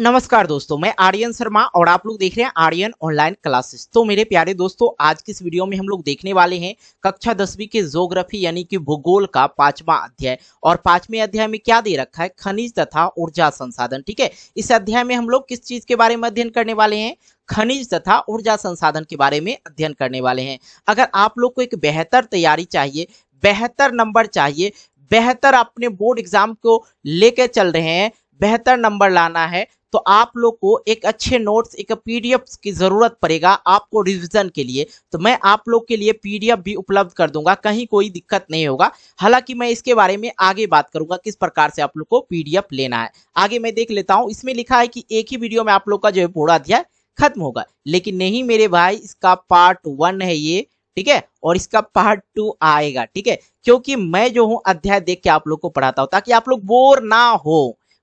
नमस्कार दोस्तों मैं आर्यन शर्मा और आप लोग देख रहे हैं आर्यन ऑनलाइन क्लासेस तो मेरे प्यारे दोस्तों आज की इस वीडियो में हम लोग देखने वाले हैं कक्षा दसवीं के जोग्राफी यानी कि भूगोल का पांचवा अध्याय और पांचवें अध्याय में क्या दे रखा है खनिज तथा ऊर्जा संसाधन ठीक है इस अध्याय में हम लोग किस चीज के बारे में अध्ययन करने वाले हैं खनिज तथा ऊर्जा संसाधन के बारे में अध्ययन करने वाले हैं अगर आप लोग को एक बेहतर तैयारी चाहिए बेहतर नंबर चाहिए बेहतर अपने बोर्ड एग्जाम को लेकर चल रहे हैं बेहतर नंबर लाना है तो आप लोग को एक अच्छे नोट्स एक पीडीएफ की जरूरत पड़ेगा आपको रिविजन के लिए तो मैं आप लोग के लिए पीडीएफ भी उपलब्ध कर दूंगा कहीं कोई दिक्कत नहीं होगा हालांकि मैं इसके बारे में आगे बात करूंगा किस प्रकार से आप लोग को पीडीएफ लेना है आगे मैं देख लेता हूं इसमें लिखा है कि एक ही वीडियो में आप लोग का जो है पूरा अध्याय खत्म होगा लेकिन नहीं मेरे भाई इसका पार्ट वन है ये ठीक है और इसका पार्ट टू आएगा ठीक है क्योंकि मैं जो हूं अध्याय देख के आप लोग को पढ़ाता हूं ताकि आप लोग बोर ना हो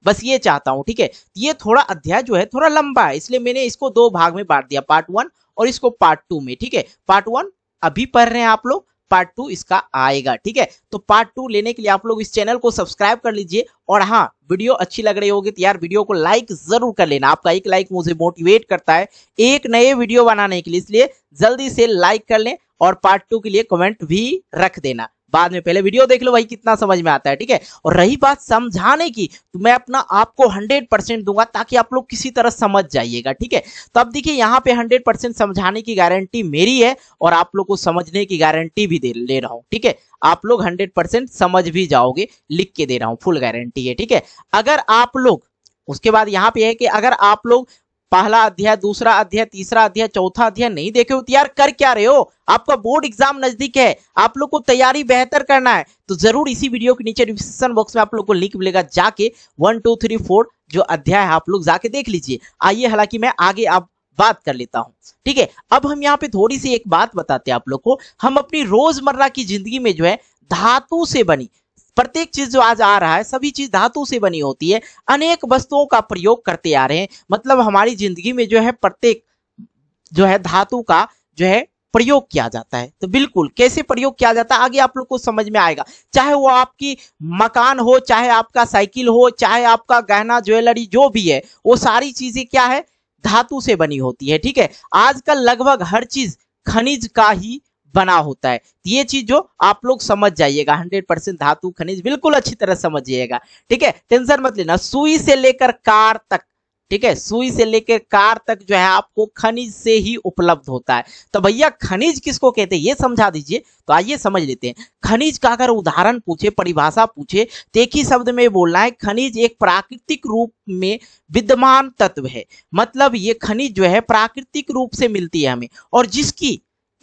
बस ये चाहता हूँ ठीक है ये थोड़ा अध्याय जो है थोड़ा लंबा है इसलिए मैंने इसको दो भाग में बांट दिया पार्ट वन और इसको पार्ट टू में ठीक है पार्ट वन अभी पढ़ रहे हैं आप लोग पार्ट टू इसका आएगा ठीक है तो पार्ट टू लेने के लिए आप लोग इस चैनल को सब्सक्राइब कर लीजिए और हाँ वीडियो अच्छी लग रही होगी तो यार वीडियो को लाइक जरूर कर लेना आपका एक लाइक मुझे मोटिवेट करता है एक नए वीडियो बनाने के लिए इसलिए जल्दी से लाइक कर लें और पार्ट टू के लिए कमेंट भी रख देना बाद में पहले वीडियो देख लो भाई कितना समझ में आता है ठीक है और रही बात समझाने की तो मैं अपना आपको हंड्रेड परसेंट दूंगा ताकि आप लोग किसी तरह समझ जाइएगा ठीक है तो अब देखिए यहाँ पे हंड्रेड परसेंट समझाने की गारंटी मेरी है और आप लोग को समझने की गारंटी भी दे ले रहा हूँ ठीक है आप लोग हंड्रेड परसेंट समझ भी जाओगे लिख के दे रहा हूँ फुल गारंटी है ठीक है अगर आप लोग उसके बाद यहाँ पे है कि अगर आप लोग पहला अध्याय दूसरा अध्याय तीसरा अध्याय चौथा अध्याय नहीं देखे हो तो यार कर क्या रहे हो आपका बोर्ड एग्जाम नजदीक है आप लोग को तैयारी बेहतर करना है तो जरूर इसी वीडियो के नीचे डिस्क्रिप्शन बॉक्स में आप लोग को लिंक मिलेगा जाके वन टू थ्री फोर जो अध्याय है आप लोग जाके देख लीजिए आइए हालांकि मैं आगे आप बात कर लेता हूं ठीक है अब हम यहाँ पे थोड़ी सी एक बात बताते हैं आप लोग को हम अपनी रोजमर्रा की जिंदगी में जो है धातु से बनी प्रत्येक चीज जो आज आ रहा है सभी चीज धातु से बनी होती है अनेक वस्तुओं का प्रयोग करते आ रहे हैं मतलब हमारी जिंदगी में जो है प्रत्येक जो है धातु का जो है प्रयोग किया जाता है तो बिल्कुल कैसे प्रयोग किया जाता है आगे आप लोग को समझ में आएगा चाहे वो आपकी मकान हो चाहे आपका साइकिल हो चाहे आपका गहना ज्वेलरी जो भी है वो सारी चीजें क्या है धातु से बनी होती है ठीक है आजकल लगभग हर चीज खनिज का ही बना होता है तो ये चीज जो आप लोग समझ जाइएगा हंड्रेड परसेंट धातु खनिज बिल्कुल अच्छी तरह समझिएगा ठीक है टेंशन मत लेना सुई से लेकर कार तक ठीक है सुई से लेकर कार तक जो है आपको खनिज से ही उपलब्ध होता है तो भैया खनिज किसको कहते हैं ये समझा दीजिए तो आइए समझ लेते हैं खनिज का अगर उदाहरण पूछे परिभाषा पूछे तो एक ही शब्द में बोलना है खनिज एक प्राकृतिक रूप में विद्यमान तत्व है मतलब ये खनिज जो है प्राकृतिक रूप से मिलती है हमें और जिसकी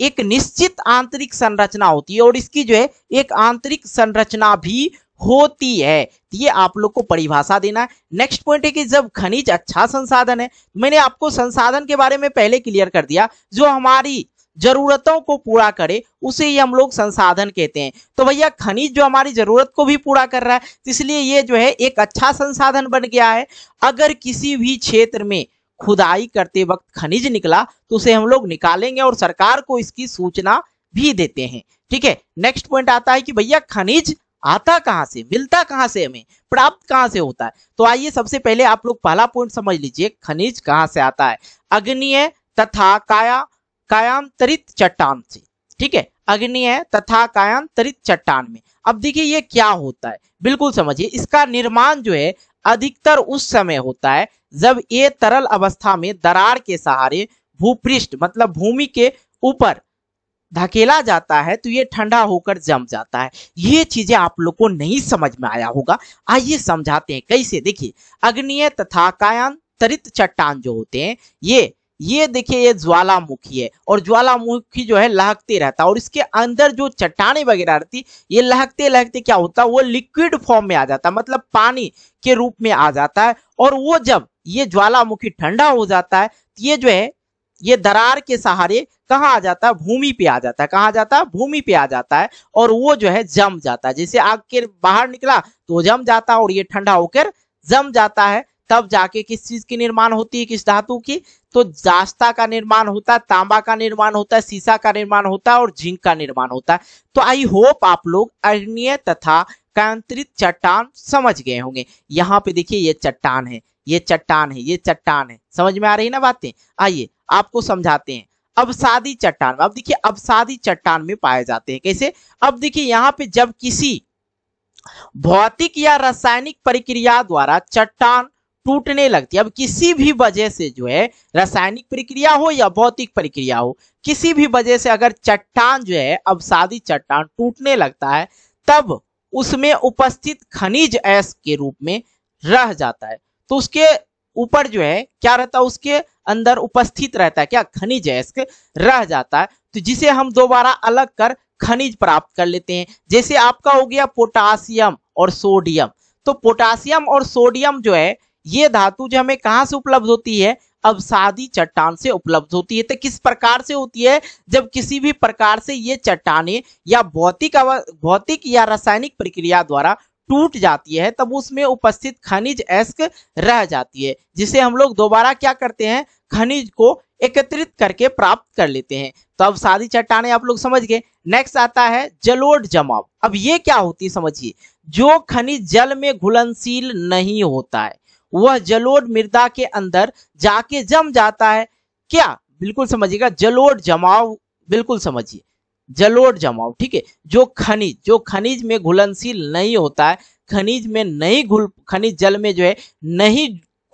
एक निश्चित आंतरिक संरचना होती है और इसकी जो है एक आंतरिक संरचना भी होती है तो ये आप लोग को परिभाषा देना है नेक्स्ट पॉइंट है कि जब खनिज अच्छा संसाधन है तो मैंने आपको संसाधन के बारे में पहले क्लियर कर दिया जो हमारी जरूरतों को पूरा करे उसे ही हम लोग संसाधन कहते हैं तो भैया खनिज जो हमारी जरूरत को भी पूरा कर रहा है तो इसलिए ये जो है एक अच्छा संसाधन बन गया है अगर किसी भी क्षेत्र में खुदाई करते वक्त खनिज निकला तो उसे हम लोग निकालेंगे और सरकार को इसकी सूचना भी देते हैं ठीक है नेक्स्ट पॉइंट आता है कि भैया खनिज आता कहां से मिलता कहां से हमें प्राप्त कहां से होता है तो आइए सबसे पहले आप लोग पहला पॉइंट समझ लीजिए खनिज कहां से आता है अग्निय तथा काया कायांतरित चट्टान से ठीक है अग्निय तथा कायांतरित चट्टान में अब देखिए ये क्या होता है बिल्कुल समझिए इसका निर्माण जो है अधिकतर उस समय होता है जब ये तरल अवस्था में दरार के सहारे भूपृष्ठ मतलब भूमि के ऊपर धकेला जाता है तो ये ठंडा होकर जम जाता है ये चीजें आप लोग को नहीं समझ में आया होगा आइए समझाते हैं कैसे देखिए अग्निय तथा कायांतरित चट्टान जो होते हैं ये ये देखिए ये ज्वालामुखी है और ज्वालामुखी जो है लहकते रहता है और इसके अंदर जो चट्टाने वगैरह रहती ये लहकते लहकते क्या होता है वो लिक्विड फॉर्म में आ जाता है मतलब पानी के रूप में आ जाता है और वो जब ये ज्वालामुखी ठंडा हो जाता है तो ये जो है ये दरार के सहारे कहाँ आ जाता है भूमि पे आ जाता है कहाँ जाता है भूमि पे आ जाता है और वो जो है जम जाता है जैसे आग के बाहर निकला तो जम जाता है और ये ठंडा होकर जम जाता है तब जाके किस चीज की निर्माण होती है किस धातु की तो जास्ता का निर्माण होता है तांबा का निर्माण होता है सीसा का निर्माण होता है और जिंक का निर्माण होता है तो आई होप आप लोग अग्निय तथा कांत्रित चट्टान समझ गए होंगे यहाँ पे देखिए ये चट्टान है ये चट्टान है ये चट्टान है समझ में आ रही ना बातें आइए आपको समझाते हैं अबसादी चट्टान अब देखिए अबसादी चट्टान में पाए जाते हैं कैसे अब देखिए यहाँ पे जब किसी भौतिक या रासायनिक प्रक्रिया द्वारा चट्टान टूटने लगती है अब किसी भी वजह से जो है रासायनिक प्रक्रिया हो या भौतिक प्रक्रिया हो किसी भी वजह से अगर चट्टान जो है अब शादी चट्टान टूटने लगता है तब उसमें उपस्थित खनिज ऐस के रूप में रह जाता है तो उसके ऊपर जो है क्या रहता है उसके अंदर उपस्थित रहता है क्या खनिज ऐस रह जाता है तो जिसे हम दोबारा अलग कर खनिज प्राप्त कर लेते हैं जैसे आपका हो गया पोटासियम और सोडियम तो पोटासियम और सोडियम जो है ये धातु जो हमें कहाँ से उपलब्ध होती है अब सादी चट्टान से उपलब्ध होती है तो किस प्रकार से होती है जब किसी भी प्रकार से ये चट्टाने या भौतिक भौतिक या रासायनिक प्रक्रिया द्वारा टूट जाती है तब उसमें उपस्थित खनिज एस्क रह जाती है जिसे हम लोग दोबारा क्या करते हैं खनिज को एकत्रित करके प्राप्त कर लेते हैं तो अब सादी चट्टाने आप लोग समझ गए नेक्स्ट आता है जलोड जमाव अब ये क्या होती है समझिए जो खनिज जल में घुलनशील नहीं होता है वह जलोढ़ मृदा के अंदर जाके जम जाता है क्या बिल्कुल समझिएगा जलोढ़ जमाव बिल्कुल समझिए जलोढ़ जमाव ठीक है जो खनिज जो खनिज में घुलनशील नहीं होता है खनिज में नहीं घुल खनिज जल में जो है नहीं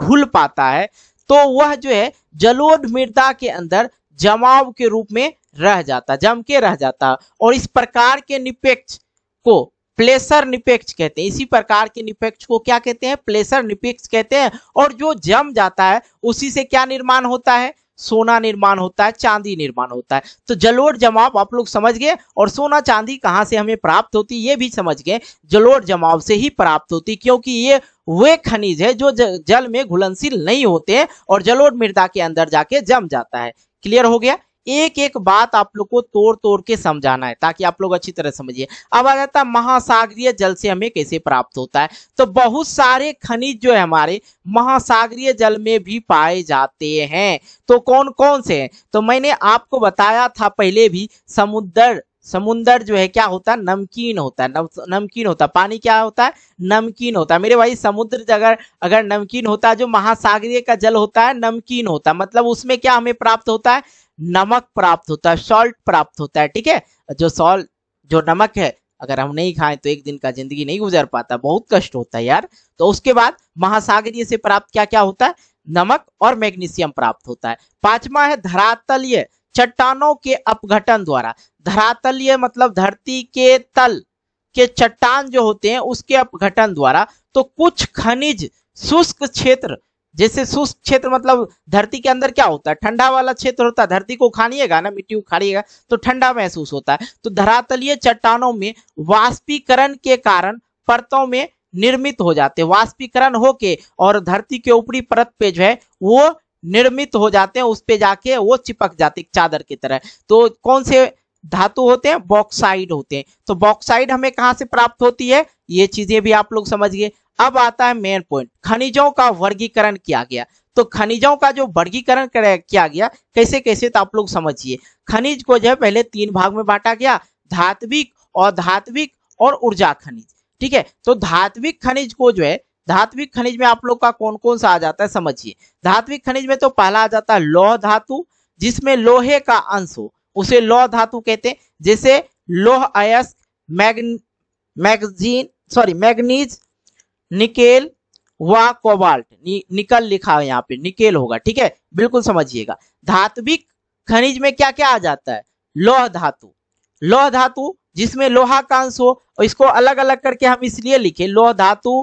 घुल पाता है तो वह जो है जलोढ़ मृदा के अंदर जमाव के रूप में रह जाता जम के रह जाता और इस प्रकार के निपेक्ष को प्लेसर निपेक्ष कहते हैं इसी प्रकार के निपेक्ष को क्या कहते हैं प्लेसर निपेक्ष कहते हैं और जो जम जाता है उसी से क्या निर्माण होता है सोना निर्माण होता है चांदी निर्माण होता है तो जलोड़ जमाव आप लोग समझ गए और सोना चांदी कहाँ से हमें प्राप्त होती ये भी समझ गए जलोड़ जमाव से ही प्राप्त होती क्योंकि ये वे खनिज है जो जल में घुलनशील नहीं होते और जलोड़ मृदा के अंदर जाके जम जाता है क्लियर हो गया एक एक बात आप लोग को तोड़ तोड़ के समझाना है ताकि आप लोग अच्छी तरह समझिए अब आ जाता है महासागरीय जल से हमें कैसे प्राप्त होता है तो बहुत सारे खनिज जो है हमारे महासागरीय जल में भी पाए जाते हैं तो कौन कौन से हैं तो मैंने आपको बताया था पहले भी समुद्र समुंदर जो है क्या होता है नमकीन होता है नमकीन होता है पानी क्या होता है नमकीन होता है मेरे भाई समुद्र अगर अगर नमकीन होता है जो महासागरीय का जल होता है नमकीन होता है मतलब उसमें क्या हमें प्राप्त होता है नमक प्राप्त होता है सॉल्ट प्राप्त होता है ठीक है जो सॉल्ट जो नमक है अगर हम नहीं खाएं तो एक दिन का जिंदगी नहीं गुजर पाता बहुत कष्ट होता है यार तो उसके बाद महासागरीय से प्राप्त क्या क्या होता है नमक और मैग्नीशियम प्राप्त होता है पांचवा है धरातलीय चट्टानों के अपघटन द्वारा धरातलीय मतलब धरती के तल के चट्टान जो होते हैं उसके अपघटन द्वारा तो कुछ खनिज शुष्क क्षेत्र जैसे शुष्क क्षेत्र मतलब धरती के अंदर क्या होता है ठंडा वाला क्षेत्र होता है धरती को उखाड़िएगा ना मिट्टी उखाड़िएगा तो ठंडा महसूस होता है तो धरातलीय चट्टानों में वाष्पीकरण के कारण परतों में निर्मित हो जाते वाष्पीकरण होके और धरती के ऊपरी परत पे जो है वो निर्मित हो जाते हैं उस पे जाके वो चिपक जाते चादर की तरह तो कौन से धातु होते हैं बॉक्साइड होते हैं तो बॉक्साइड हमें कहाँ से प्राप्त होती है ये चीजें भी आप लोग समझिए अब आता है मेन पॉइंट खनिजों का वर्गीकरण किया गया तो खनिजों का जो वर्गीकरण किया गया कैसे कैसे तो आप लोग समझिए खनिज को जो है पहले तीन भाग में बांटा गया धात्विक और धात्विक और ऊर्जा खनिज ठीक है तो धात्विक खनिज को जो है धात्विक खनिज में आप लोग का कौन कौन सा आ जाता है समझिए धात्विक खनिज में तो पहला आ जाता है लौह धातु जिसमें लोहे का अंश हो उसे लौह धातु कहते हैं जैसे लोह अयस्क मैगजीन सॉरी मैग्नीज निकेल व कोबाल्ट नि, निकल लिखा है यहाँ पे निकेल होगा ठीक है बिल्कुल समझिएगा धात्विक खनिज में क्या क्या आ जाता है लोह धातु लोह धातु जिसमें लोहा कांश हो और इसको अलग अलग करके हम इसलिए लिखे लोह धातु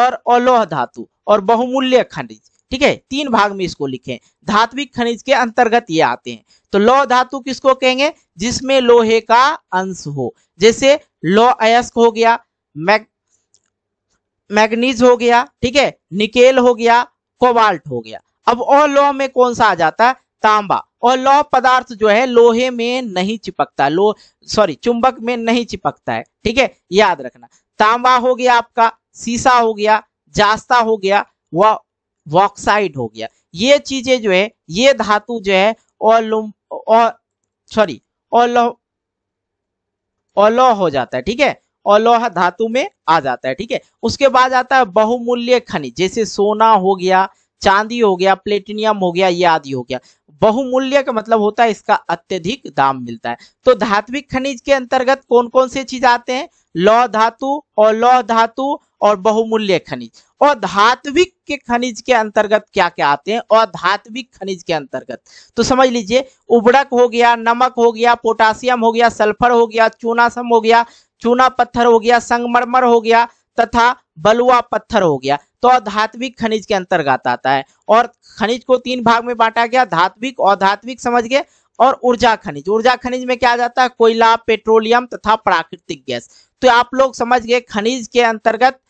और अलोह धातु और बहुमूल्य खनिज ठीक है तीन भाग में इसको लिखे धात्विक खनिज के अंतर्गत ये आते हैं तो लोह धातु किसको कहेंगे जिसमें लोहे का अंश हो जैसे लोह अयस्क हो गया मैग मैग्नीज हो गया ठीक है निकेल हो गया कोबाल्ट हो गया अब और लॉ में कौन सा आ जाता है तांबा और लौह पदार्थ जो है लोहे में नहीं चिपकता लो सॉरी चुंबक में नहीं चिपकता है ठीक है याद रखना तांबा हो गया आपका सीसा हो गया जास्ता हो गया व वॉक्साइड हो गया ये चीजें जो है ये धातु जो है ओलुम सॉरी ओलो ओलो हो जाता है ठीक है अलोह धातु में आ जाता है ठीक है उसके बाद आता है बहुमूल्य खनिज जैसे सोना हो गया चांदी हो गया प्लेटिनियम हो गया ये आदि हो गया बहुमूल्य का मतलब होता है इसका अत्यधिक दाम मिलता है तो धात्विक खनिज के अंतर्गत कौन कौन से चीज आते हैं लौह धातु और लौह धातु और बहुमूल्य खनिज और धात्विक के खनिज के अंतर्गत क्या क्या आते हैं और धात्विक खनिज के अंतर्गत तो समझ लीजिए उबड़क हो गया नमक हो गया पोटासियम हो गया सल्फर हो गया चूनासम हो गया चूना पत्थर हो गया संगमरमर हो गया तथा बलुआ पत्थर हो गया तो अधात्विक खनिज के अंतर्गत आता है और खनिज को तीन भाग में बांटा गया धात्विक और धात्विक समझ गए और ऊर्जा खनिज ऊर्जा खनिज में क्या जाता है कोयला पेट्रोलियम तथा प्राकृतिक गैस तो आप लोग समझ गए खनिज के अंतर्गत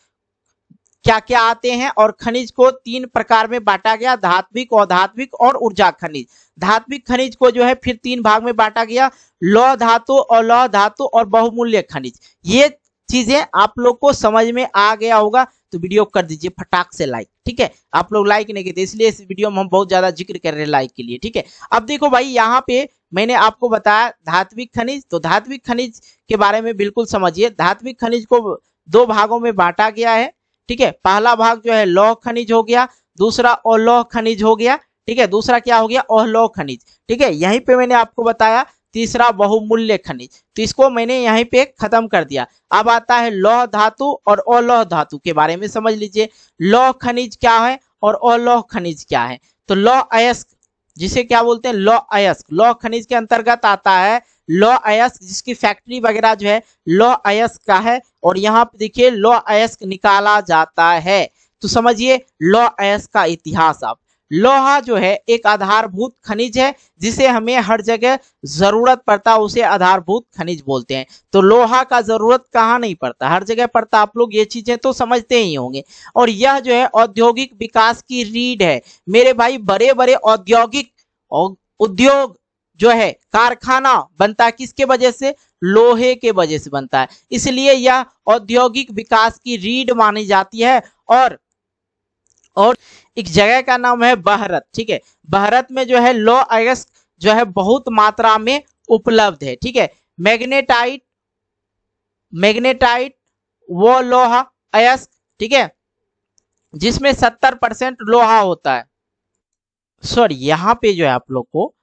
क्या क्या आते हैं और खनिज को तीन प्रकार में बांटा गया धात्विक धात्विक और ऊर्जा खनिज धात्विक खनिज को जो है फिर तीन भाग में बांटा गया लौ धातु और लौ धातु और बहुमूल्य खनिज ये चीजें आप लोग को समझ में आ गया होगा तो वीडियो कर दीजिए फटाक से लाइक ठीक है आप लोग लाइक नहीं करते इसलिए इस वीडियो में हम बहुत ज्यादा जिक्र कर रहे हैं लाइक के लिए ठीक है अब देखो भाई यहाँ पे मैंने आपको बताया धात्विक खनिज तो धात्विक खनिज के बारे में बिल्कुल समझिए धात्विक खनिज को दो भागों में बांटा गया है ठीक है पहला भाग जो है लौह खनिज हो गया दूसरा अलौह खनिज हो गया ठीक है दूसरा क्या हो गया अहलौह खनिज ठीक है यहीं पे मैंने आपको बताया तीसरा बहुमूल्य खनिज तो इसको मैंने यहीं पे खत्म कर दिया अब आता है लौह धातु और अलौह धातु के बारे में समझ लीजिए लौह खनिज क्या है और अलौह खनिज क्या है तो लौह अयस्क जिसे क्या बोलते हैं लौह अयस्क लौह खनिज के अंतर्गत आता है लॉ अयस्क जिसकी फैक्ट्री वगैरह जो है लॉ अयस्क का है और यहाँ पे देखिए लॉ अयस्क निकाला जाता है तो समझिए लॉ अयस्क का इतिहास आप लोहा जो है एक आधारभूत खनिज है जिसे हमें हर जगह जरूरत पड़ता है उसे आधारभूत खनिज बोलते हैं तो लोहा का जरूरत कहाँ नहीं पड़ता हर जगह पड़ता आप लोग ये चीजें तो समझते ही होंगे और यह जो है औद्योगिक विकास की रीढ़ है मेरे भाई बड़े बड़े औद्योगिक उद्योग जो है कारखाना बनता है किसके वजह से लोहे के वजह से बनता है इसलिए यह औद्योगिक विकास की रीड मानी जाती है और और एक जगह का नाम है बहरत ठीक है बहरत में जो है लो अयस्क जो है बहुत मात्रा में उपलब्ध है ठीक है मैग्नेटाइट मैग्नेटाइट वो लोहा अयस्क ठीक है जिसमें सत्तर परसेंट लोहा होता है सॉरी यहां पे जो है आप लोग को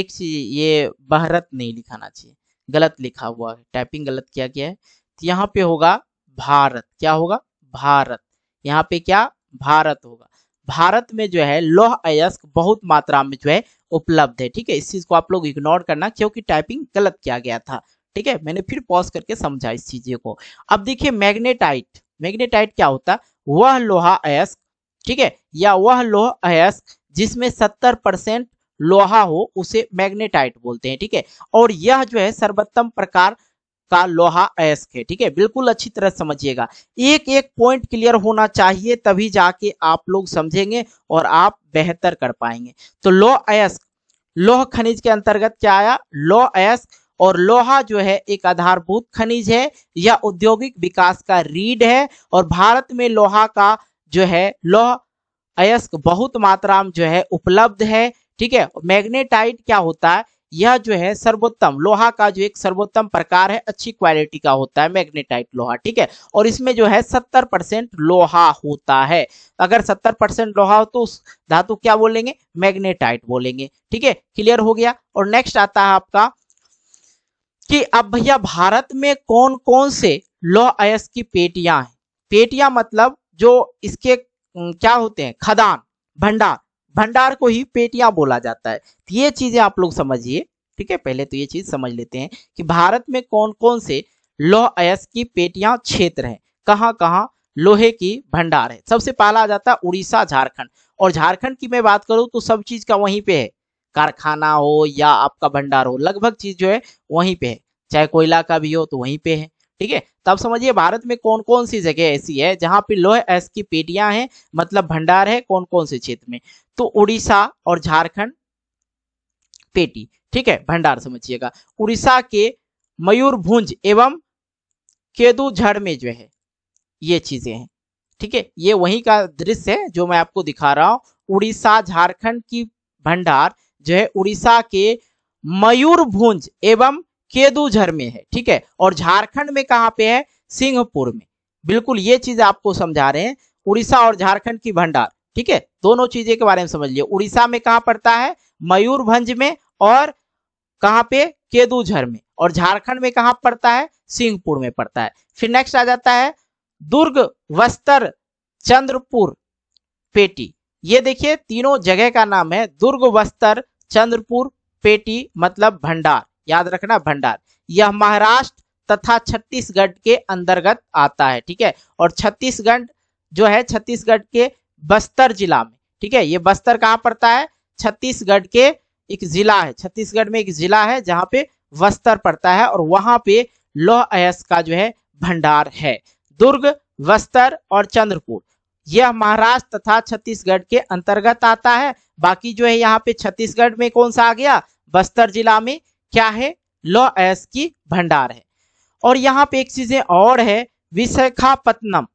एक चीज ये भारत नहीं लिखाना चाहिए गलत लिखा हुआ है टाइपिंग गलत किया गया है तो यहाँ पे होगा भारत क्या होगा भारत यहाँ पे क्या भारत होगा भारत में जो है लौह अयस्क बहुत मात्रा में जो है उपलब्ध है ठीक है इस चीज को आप लोग इग्नोर करना क्योंकि टाइपिंग गलत किया गया था ठीक है मैंने फिर पॉज करके समझा इस चीज को अब देखिए मैग्नेटाइट मैग्नेटाइट क्या होता वह लोहा अयस्क ठीक है या वह लोह अयस्क जिसमें सत्तर परसेंट लोहा हो उसे मैग्नेटाइट बोलते हैं ठीक है और यह जो है सर्वोत्तम प्रकार का लोहा अयस्क है ठीक है बिल्कुल अच्छी तरह समझिएगा एक एक पॉइंट क्लियर होना चाहिए तभी जाके आप लोग समझेंगे और आप बेहतर कर पाएंगे तो लोह अयस्क लोह खनिज के अंतर्गत क्या आया लोह अयस्क और लोहा जो है एक आधारभूत खनिज है यह औद्योगिक विकास का रीड है और भारत में लोहा का जो है लोह अयस्क बहुत मात्रा में जो है उपलब्ध है ठीक है मैग्नेटाइट क्या होता है यह जो है सर्वोत्तम लोहा का जो एक सर्वोत्तम प्रकार है अच्छी क्वालिटी का होता है मैग्नेटाइट लोहा ठीक है और इसमें जो है सत्तर परसेंट लोहा होता है अगर सत्तर परसेंट लोहा हो तो उस धातु क्या बोलेंगे मैग्नेटाइट बोलेंगे ठीक है क्लियर हो गया और नेक्स्ट आता है आपका कि अब भैया भारत में कौन कौन से लोह अयस की पेटियां हैं पेटियां मतलब जो इसके क्या होते हैं खदान भंडार भंडार को ही पेटिया बोला जाता है तो ये चीजें आप लोग समझिए ठीक है पहले तो ये चीज समझ लेते हैं कि भारत में कौन कौन से लौह अयस्क की पेटियां क्षेत्र हैं कहाँ कहाँ लोहे की भंडार है सबसे पहला आ जाता है उड़ीसा झारखंड और झारखंड की मैं बात करूं तो सब चीज का वहीं पे है कारखाना हो या आपका भंडार हो लगभग चीज जो है वहीं पे है चाहे कोयला का भी हो तो वहीं पे है ठीक है तब तो समझिए भारत में कौन कौन सी जगह ऐसी है जहां पे लोहे अयस्क की पेटियां हैं मतलब भंडार है कौन कौन से क्षेत्र में तो उड़ीसा और झारखंड पेटी ठीक है भंडार समझिएगा उड़ीसा के मयूरभुंज एवं केदूझड़ में जो है ये चीजें हैं ठीक है ये वही का दृश्य है जो मैं आपको दिखा रहा हूं उड़ीसा झारखंड की भंडार जो है उड़ीसा के मयूरभुंज एवं केदूझर में है ठीक है और झारखंड में कहाँ पे है सिंहपुर में बिल्कुल ये चीज आपको समझा रहे हैं उड़ीसा और झारखंड की भंडार ठीक है दोनों चीजें के बारे में समझ लिए उड़ीसा में कहा पड़ता है मयूरभंज में और कहां पे केदूझर में और झारखंड में कहा पड़ता है सिंहपुर में पड़ता है फिर नेक्स्ट आ जाता है दुर्ग वस्तर चंद्रपुर पेटी ये देखिए तीनों जगह का नाम है दुर्ग वस्तर चंद्रपुर पेटी मतलब भंडार याद रखना भंडार यह महाराष्ट्र तथा छत्तीसगढ़ के अंतर्गत आता है ठीक है और छत्तीसगढ़ जो है छत्तीसगढ़ के बस्तर जिला में ठीक है ये बस्तर कहाँ पड़ता है छत्तीसगढ़ के एक जिला है छत्तीसगढ़ में एक जिला है जहाँ पे बस्तर पड़ता है और वहां पे लौह अयस का जो है भंडार है दुर्ग बस्तर और चंद्रपुर यह महाराष्ट्र तथा छत्तीसगढ़ के अंतर्गत आता है बाकी जो है यहाँ पे छत्तीसगढ़ में कौन सा आ गया बस्तर जिला में क्या है लौह अयस की भंडार है और यहाँ पे एक चीजें और है विशाखापत्तनम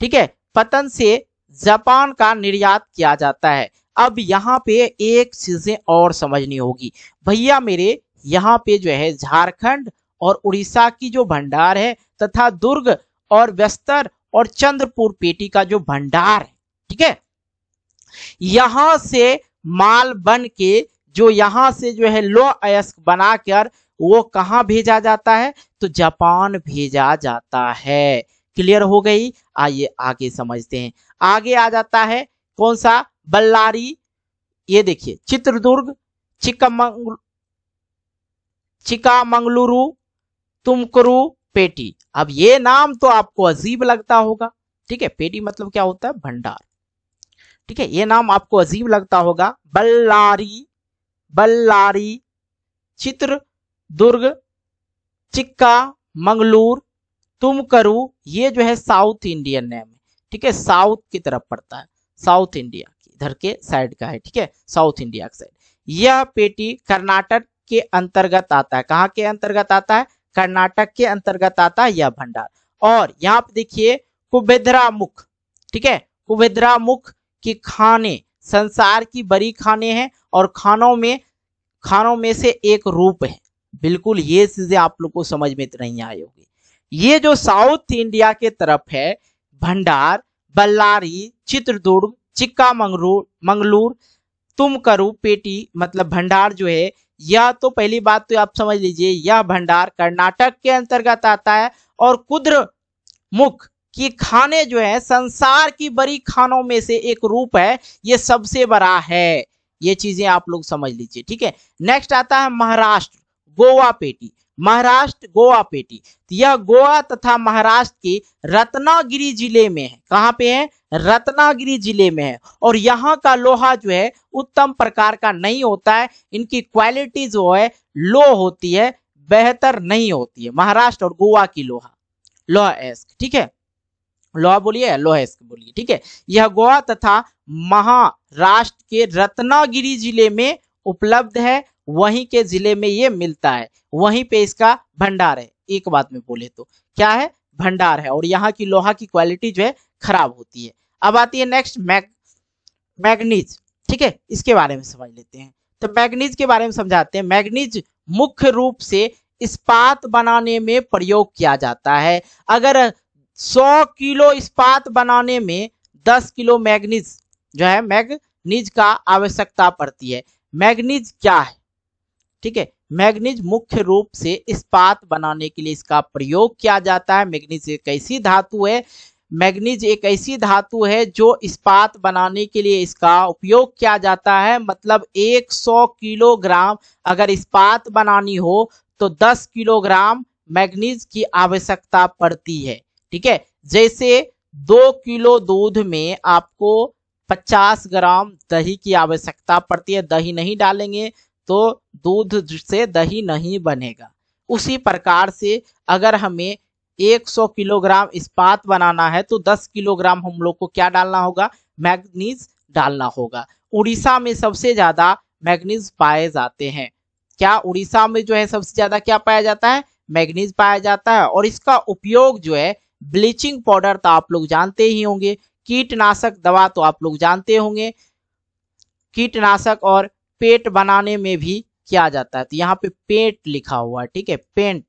ठीक है पतन से जापान का निर्यात किया जाता है अब यहाँ पे एक चीजें और समझनी होगी भैया मेरे यहाँ पे जो है झारखंड और उड़ीसा की जो भंडार है तथा दुर्ग और बस्तर और चंद्रपुर पेटी का जो भंडार है ठीक है यहां से माल बन के जो यहां से जो है लो अयस्क बनाकर वो कहा भेजा जाता है तो जापान भेजा जाता है क्लियर हो गई आइए आगे समझते हैं आगे आ जाता है कौन सा बल्लारी ये देखिए चित्रदुर्ग चिका चिकामंगलुरु तुमकुरु पेटी अब ये नाम तो आपको अजीब लगता होगा ठीक है पेटी मतलब क्या होता है भंडार ठीक है ये नाम आपको अजीब लगता होगा बल्लारी बल्लारी चित्र दुर्ग चिक्का मंगलूर तुम करू ये जो है साउथ इंडियन नेम है ठीक है साउथ की तरफ पड़ता है साउथ इंडिया की इधर के साइड का है ठीक है साउथ इंडिया के साइड यह पेटी कर्नाटक के अंतर्गत आता है कहाँ के अंतर्गत आता है कर्नाटक के अंतर्गत आता है यह भंडार और यहाँ पे देखिए कुभेद्रा मुख ठीक है कुभेद्रा मुख की खाने संसार की बड़ी खाने हैं और खानों में खानों में से एक रूप है बिल्कुल ये चीजें आप लोग को समझ में नहीं आई होगी ये जो साउथ इंडिया के तरफ है भंडार बल्लारी चित्रदुर्ग चिक्का मंगलूर तुम तुमकरू पेटी मतलब भंडार जो है यह तो पहली बात तो आप समझ लीजिए यह भंडार कर्नाटक के अंतर्गत आता है और कुद्र मुख की खाने जो है संसार की बड़ी खानों में से एक रूप है ये सबसे बड़ा है ये चीजें आप लोग समझ लीजिए ठीक है नेक्स्ट आता है महाराष्ट्र गोवा पेटी महाराष्ट्र गोवा पेटी तो यह गोवा तथा महाराष्ट्र के रत्नागिरी जिले में है कहाँ पे है रत्नागिरी जिले में है और यहाँ का लोहा जो है उत्तम प्रकार का नहीं होता है इनकी क्वालिटी जो है लो होती है बेहतर नहीं होती है महाराष्ट्र और गोवा की लोहा लोहा एस्क ठीक है लोहा बोलिए लोहा एस्क बोलिए ठीक है यह गोवा तथा महाराष्ट्र के रत्नागिरी जिले में उपलब्ध है वहीं के जिले में ये मिलता है वहीं पे इसका भंडार है एक बात में बोले तो क्या है भंडार है और यहाँ की लोहा की क्वालिटी जो है खराब होती है अब आती है नेक्स्ट मैग मैग्नीज ठीक है इसके बारे में समझ लेते हैं तो मैग्नीज के बारे में समझाते हैं मैग्नीज मुख्य रूप से इस्पात बनाने में प्रयोग किया जाता है अगर 100 किलो इस्पात बनाने में 10 किलो मैग्नीज जो है मैग्नीज का आवश्यकता पड़ती है मैग्नीज क्या है ठीक है मैग्नीज मुख्य रूप से इस्पात बनाने के लिए इसका प्रयोग किया जाता है मैग्नीज एक ऐसी धातु है मैग्नीज एक ऐसी धातु है जो इस्पात बनाने के लिए इसका उपयोग किया जाता है मतलब 100 किलोग्राम अगर इस्पात बनानी हो तो 10 किलोग्राम मैग्नीज की आवश्यकता पड़ती है ठीक है जैसे दो किलो दूध में आपको 50 ग्राम दही की आवश्यकता पड़ती है दही नहीं डालेंगे तो दूध से दही नहीं बनेगा उसी प्रकार से अगर हमें 100 किलोग्राम इस्पात बनाना है तो 10 किलोग्राम हम लोग को क्या डालना होगा मैग्नीज डालना होगा उड़ीसा में सबसे ज्यादा मैग्नीज पाए जाते हैं क्या उड़ीसा में जो है सबसे ज्यादा क्या पाया जाता है मैग्नीज पाया जाता है और इसका उपयोग जो है ब्लीचिंग पाउडर तो आप लोग जानते ही होंगे कीटनाशक दवा तो आप लोग जानते होंगे कीटनाशक और पेट बनाने में भी किया जाता है तो यहाँ पे पेंट लिखा हुआ है ठीक है पेंट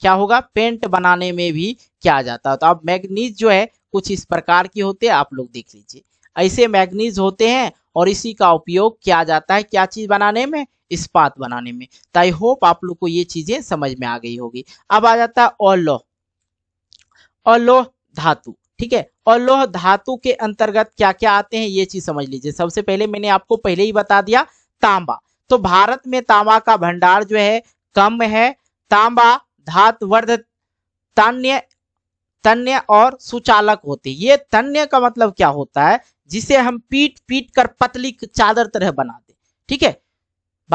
क्या होगा पेंट बनाने में भी किया जाता है तो अब मैग्नीज जो है कुछ इस प्रकार की होते हैं आप लोग देख लीजिए ऐसे मैग्नीज होते हैं और इसी का उपयोग किया जाता है क्या चीज बनाने में इस्पात बनाने में तो आई होप आप लोग को ये चीजें समझ में आ गई होगी अब आ जाता है ओलोह अलोह धातु ठीक है अलोह धातु के अंतर्गत क्या क्या आते हैं ये चीज समझ लीजिए सबसे पहले मैंने आपको पहले ही बता दिया तांबा तो भारत में तांबा का भंडार जो है कम है तांबा धात तान्य तन्य और सुचालक होते ये तन्य का मतलब क्या होता है जिसे हम पीट पीट कर पतली चादर तरह बना दे ठीक है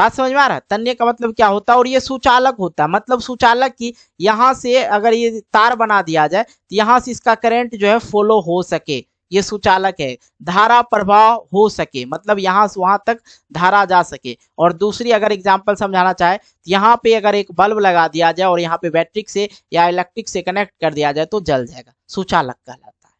बात समझ में आ रहा है तन्य का मतलब क्या होता है और ये सुचालक होता है मतलब सुचालक की यहां से अगर ये तार बना दिया जाए तो यहां से इसका करंट जो है फॉलो हो सके ये सुचालक है धारा प्रभाव हो सके मतलब यहाँ से वहां तक धारा जा सके और दूसरी अगर एग्जाम्पल समझाना चाहे तो यहाँ पे अगर एक बल्ब लगा दिया जाए और यहाँ पे बैटरी से या इलेक्ट्रिक से कनेक्ट कर दिया जाए तो जल जाएगा सुचालक कहलाता है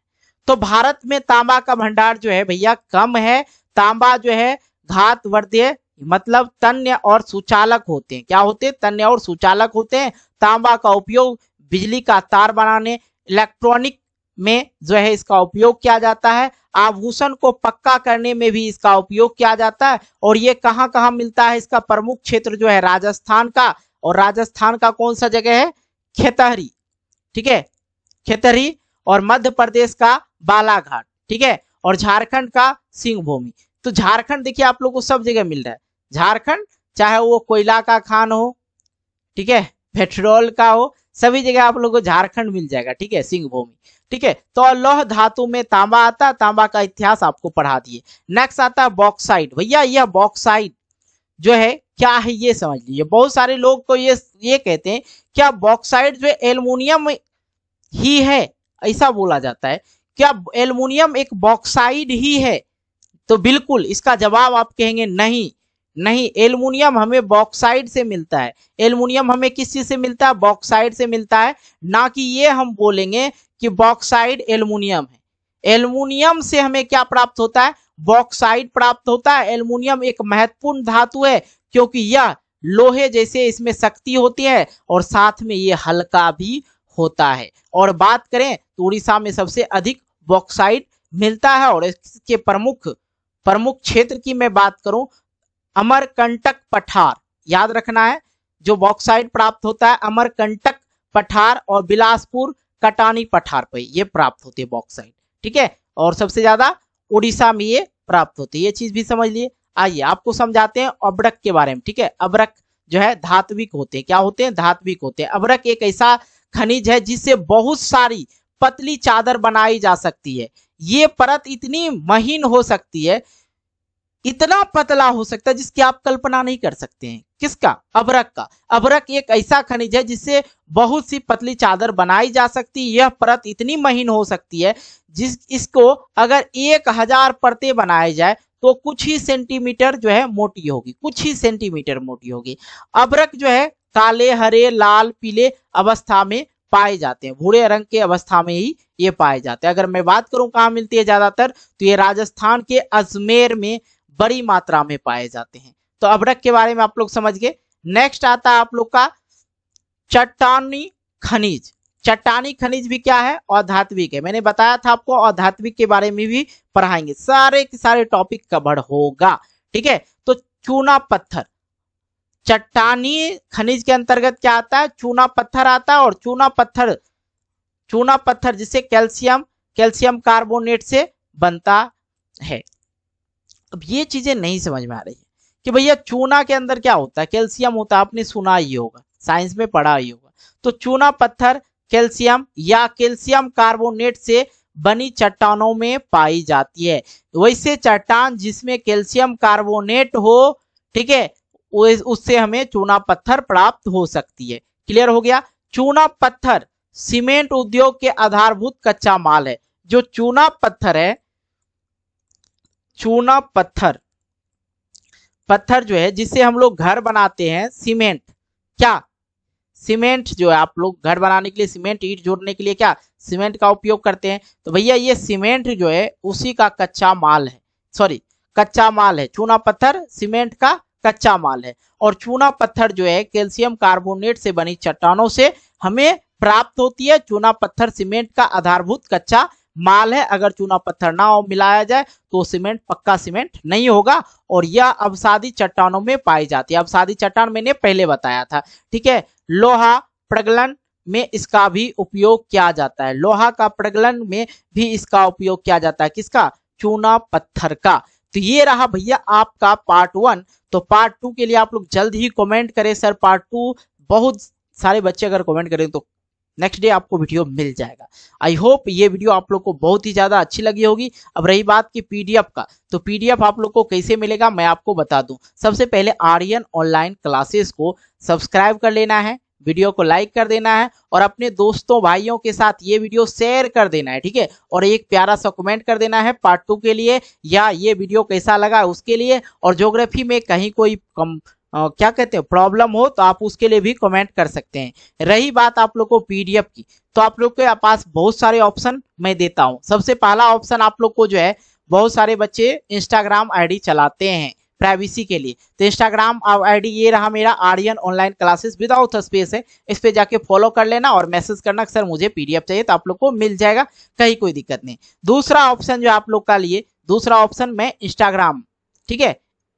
तो भारत में तांबा का भंडार जो है भैया कम है तांबा जो है घात वर्ध्य मतलब तन्य और सुचालक होते हैं क्या होते हैं तन्य और सुचालक होते हैं तांबा का उपयोग बिजली का तार बनाने इलेक्ट्रॉनिक में जो है इसका उपयोग किया जाता है आभूषण को पक्का करने में भी इसका उपयोग किया जाता है और ये कहाँ कहाँ मिलता है इसका प्रमुख क्षेत्र जो है राजस्थान का और राजस्थान का कौन सा जगह है खेतहरी ठीक है खेतहरी और मध्य प्रदेश का बालाघाट ठीक है और झारखंड का सिंहभूमि तो झारखंड देखिए आप लोग को सब जगह मिल रहा है झारखंड चाहे वो कोयला का खान हो ठीक है पेट्रोल का हो सभी जगह आप लोग को झारखंड मिल जाएगा ठीक है सिंहभूमि ठीक है तो लौह धातु में तांबा आता तांबा का इतिहास आपको पढ़ा दिए नेक्स्ट आता है बॉक्साइड भैया यह बॉक्साइड जो है क्या है ये समझ लीजिए बहुत सारे लोग तो ये ये कहते हैं क्या बॉक्साइड जो एल्युमिनियम ही है ऐसा बोला जाता है क्या एल्युमिनियम एक बॉक्साइड ही है तो बिल्कुल इसका जवाब आप कहेंगे नहीं नहीं एल्युमिनियम हमें बॉक्साइड से मिलता है एल्युमिनियम हमें किस चीज से मिलता है बॉक्साइड से मिलता है ना कि ये हम बोलेंगे कि बॉक्साइड एल्यूमिनियम है एल्यूमिनियम से हमें क्या प्राप्त होता है बॉक्साइड प्राप्त होता है एल्यूमिनियम एक महत्वपूर्ण धातु है क्योंकि यह लोहे जैसे इसमें शक्ति होती है और साथ में ये हल्का भी होता है और बात करें तो उड़ीसा में सबसे अधिक बॉक्साइड मिलता है और इसके प्रमुख प्रमुख क्षेत्र की मैं बात करूं अमरकंटक पठार याद रखना है जो बॉक्साइड प्राप्त होता है अमरकंटक पठार और बिलासपुर कटानी पठार पर ये प्राप्त होती है बॉक्साइट ठीक है और सबसे ज्यादा उड़ीसा में ये प्राप्त होती है ये चीज भी समझ लिए आइए आपको समझाते हैं अब्रक के बारे में ठीक है अब्रक जो है धात्विक होते हैं क्या होते हैं धात्विक होते हैं अब्रक एक ऐसा खनिज है जिससे बहुत सारी पतली चादर बनाई जा सकती है ये परत इतनी महीन हो सकती है इतना पतला हो सकता है जिसकी आप कल्पना नहीं कर सकते हैं किसका अबरक का अबरक एक ऐसा खनिज है जिससे बहुत सी पतली चादर बनाई जा सकती है यह परत इतनी महीन हो सकती है जिस इसको अगर एक हजार परते बनाए जाए तो कुछ ही सेंटीमीटर जो है मोटी होगी कुछ ही सेंटीमीटर मोटी होगी अबरक जो है काले हरे लाल पीले अवस्था में पाए जाते हैं भूरे रंग के अवस्था में ही ये पाए जाते हैं अगर मैं बात करूं कहाँ मिलती है ज्यादातर तो ये राजस्थान के अजमेर में बड़ी मात्रा में पाए जाते हैं तो अभ्रक के बारे में आप लोग समझ गए नेक्स्ट आता है आप लोग का चट्टानी खनिज चट्टानी खनिज भी क्या है औधात्विक है मैंने बताया था आपको औधात्विक के बारे में भी पढ़ाएंगे सारे के सारे टॉपिक कवर होगा ठीक है तो चूना पत्थर चट्टानी खनिज के अंतर्गत क्या आता है चूना पत्थर आता है और चूना पत्थर चूना पत्थर जिसे कैल्शियम कैल्शियम कार्बोनेट से बनता है अब ये चीजें नहीं समझ में आ रही है कि भैया चूना के अंदर क्या होता है कैल्शियम होता है आपने सुना ही होगा साइंस में पढ़ा ही होगा तो चूना पत्थर कैल्शियम या कैल्शियम कार्बोनेट से बनी चट्टानों में पाई जाती है वैसे चट्टान जिसमें कैल्शियम कार्बोनेट हो ठीक है उससे हमें चूना पत्थर प्राप्त हो सकती है क्लियर हो गया चूना पत्थर सीमेंट उद्योग के आधारभूत कच्चा माल है जो चूना पत्थर है चूना पत्थर पत्थर जो है जिससे हम लोग घर बनाते हैं सीमेंट क्या सीमेंट जो है आप लोग घर बनाने के लिए सीमेंट ईट जोड़ने के लिए क्या सीमेंट का उपयोग करते हैं तो भैया ये सीमेंट जो है उसी का कच्चा माल है सॉरी कच्चा माल है चूना पत्थर सीमेंट का कच्चा माल है और चूना पत्थर जो है कैल्शियम कार्बोनेट से बनी चट्टानों से हमें प्राप्त होती है चूना पत्थर सीमेंट का आधारभूत कच्चा माल है अगर चूना पत्थर ना मिलाया जाए तो सीमेंट पक्का सीमेंट नहीं होगा और यह अवसादी चट्टानों में पाई जाती है अवसादी चट्टान मैंने पहले बताया था ठीक है लोहा प्रगलन में इसका भी उपयोग किया जाता है लोहा का प्रगलन में भी इसका उपयोग किया जाता है किसका चूना पत्थर का तो ये रहा भैया आपका पार्ट वन तो पार्ट टू के लिए आप लोग जल्द ही कमेंट करें सर पार्ट टू बहुत सारे बच्चे अगर कमेंट करें तो नेक्स्ट डे आपको वीडियो मिल जाएगा आई होप ये वीडियो आप लोग को बहुत ही ज्यादा अच्छी लगी होगी अब रही बात की पीडीएफ का तो पीडीएफ आप लोग को कैसे मिलेगा मैं आपको बता दूं सबसे पहले आर्यन ऑनलाइन क्लासेस को सब्सक्राइब कर लेना है वीडियो को लाइक कर देना है और अपने दोस्तों भाइयों के साथ ये वीडियो शेयर कर देना है ठीक है और एक प्यारा सा कमेंट कर देना है पार्ट टू के लिए या ये वीडियो कैसा लगा उसके लिए और ज्योग्राफी में कहीं कोई कम क्या कहते हैं प्रॉब्लम हो तो आप उसके लिए भी कमेंट कर सकते हैं रही बात आप लोग को पीडीएफ की तो आप लोग के पास बहुत सारे ऑप्शन मैं देता हूँ सबसे पहला ऑप्शन आप लोग को जो है बहुत सारे बच्चे इंस्टाग्राम आईडी चलाते हैं प्राइवेसी के लिए तो इंस्टाग्राम आईडी ये रहा मेरा Aryan online classes without space है इस पे जाके फॉलो कर लेना और मैसेज करना सर मुझे पीडीएफ चाहिए तो आप लोग को मिल जाएगा कहीं कोई दिक्कत नहीं दूसरा ऑप्शन जो आप लोग का लिए दूसरा ऑप्शन मैं इंस्टाग्राम ठीक है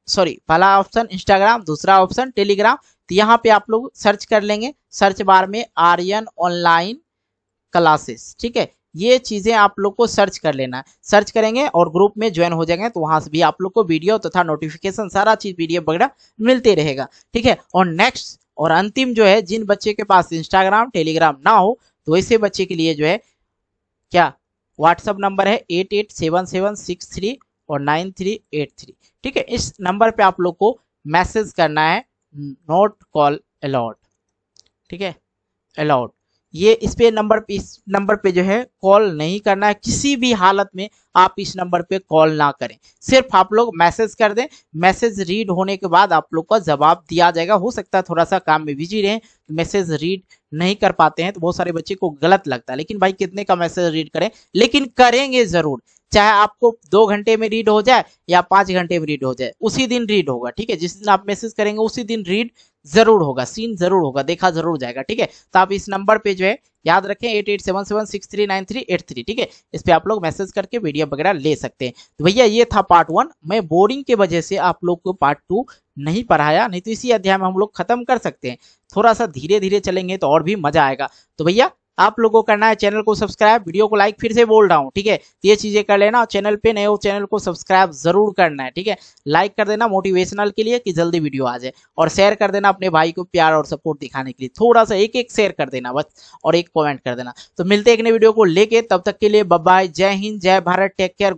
सॉरी पहला ऑप्शन इंस्टाग्राम दूसरा ऑप्शन टेलीग्राम तो यहाँ पे आप लोग सर्च कर लेंगे सर्च बार में आर्यन ऑनलाइन क्लासेस ठीक है ये चीज़ें आप लोग को सर्च कर लेना है सर्च करेंगे और ग्रुप में ज्वाइन हो जाएंगे तो वहां से भी आप लोग को वीडियो तथा तो नोटिफिकेशन सारा चीज़ वीडियो वगैरह मिलते रहेगा ठीक है और नेक्स्ट और अंतिम जो है जिन बच्चे के पास इंस्टाग्राम टेलीग्राम ना हो तो ऐसे बच्चे के लिए जो है क्या व्हाट्सअप नंबर है eight eight seven seven six three और नाइन थ्री एट थ्री ठीक है इस नंबर पे आप लोग को मैसेज करना है नोट कॉल अलाउड ठीक है अलाउड ये इस पे नंबर इस नंबर पे जो है कॉल नहीं करना है किसी भी हालत में आप इस नंबर पे कॉल ना करें सिर्फ आप लोग मैसेज कर दें मैसेज रीड होने के बाद आप लोग का जवाब दिया जाएगा हो सकता है थोड़ा सा काम में बिजी रहें मैसेज रीड नहीं कर पाते हैं तो बहुत सारे बच्चे को गलत लगता है लेकिन भाई कितने का मैसेज रीड करें लेकिन करेंगे जरूर चाहे आपको दो घंटे में रीड हो जाए या पांच घंटे में रीड हो जाए उसी दिन रीड होगा ठीक है जिस दिन आप मैसेज करेंगे उसी दिन रीड जरूर होगा सीन जरूर होगा देखा जरूर जाएगा ठीक है तो आप इस नंबर पे जो है याद रखें eight eight seven seven six three nine three eight three ठीक है इस पर आप लोग मैसेज करके वीडियो वगैरह ले सकते हैं तो भैया ये था पार्ट वन मैं बोरिंग के वजह से आप लोग को पार्ट टू नहीं पढ़ाया नहीं तो इसी अध्याय में हम लोग खत्म कर सकते हैं थोड़ा सा धीरे धीरे चलेंगे तो और भी मजा आएगा तो भैया आप लोगों को करना है चैनल को सब्सक्राइब वीडियो को लाइक फिर से बोल रहा हूँ ठीक है तो ये चीजें कर लेना चैनल पे नए हो चैनल को सब्सक्राइब जरूर करना है ठीक है लाइक कर देना मोटिवेशनल के लिए कि जल्दी वीडियो आ जाए और शेयर कर देना अपने भाई को प्यार और सपोर्ट दिखाने के लिए थोड़ा सा एक एक शेयर कर देना बस और एक कॉमेंट कर देना तो मिलते एक नए वीडियो को लेके तब तक के लिए बब्बाई जय हिंद जय भारत टेक केयर